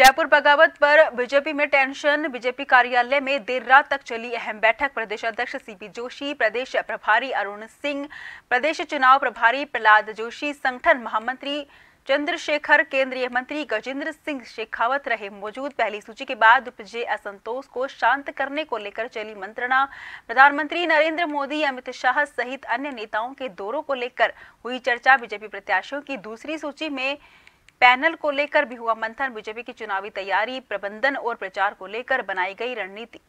जयपुर बगावत पर बीजेपी में टेंशन बीजेपी कार्यालय में देर रात तक चली अहम बैठक प्रदेश अध्यक्ष सीपी जोशी प्रदेश प्रभारी अरुण सिंह प्रदेश चुनाव प्रभारी प्रहलाद जोशी संगठन महामंत्री चंद्रशेखर केंद्रीय मंत्री गजेंद्र सिंह शेखावत रहे मौजूद पहली सूची के बाद उपजे असंतोष को शांत करने को लेकर चली मंत्रणा प्रधानमंत्री नरेंद्र मोदी अमित शाह सहित अन्य नेताओं के दौरों को लेकर हुई चर्चा बीजेपी प्रत्याशियों की दूसरी सूची में पैनल को लेकर भी हुआ मंथन बीजेपी की चुनावी तैयारी प्रबंधन और प्रचार को लेकर बनाई गई रणनीति